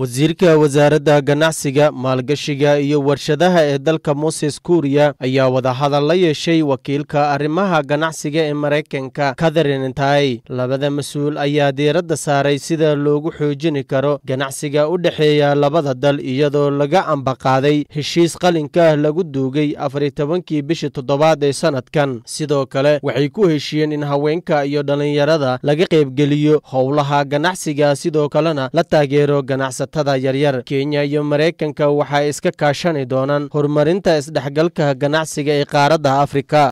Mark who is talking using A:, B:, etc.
A: wasiirka wasaaradda ganacsiga maalgashiga iyo warshadaha ee dalka moses kuuriya ayaa wadahadal la yeeshay wakiilka arrimaha ganacsiga ee maraykanka katharine tai labada mas-uul ayaa diiradda saaray sida loogu xoojini karo ganacsiga u dhexeeya labada dal iyadoo laga ambaqaaday heshiis qalinka lagu duugay afariy tobankii bishii toddobaad ee sannadkan sidoo kale waxay ku heshiiyeen in haweenka iyo dhallinyarada laga qaybgeliyo howlaha ganacsiga sidoo kalena la taageero ganacsi ganacsatada yaryar kenya iyo maraykanka waxay iska kaashani doonaan horumarinta isdhexgalka ganacsiga ee qaaradda afrika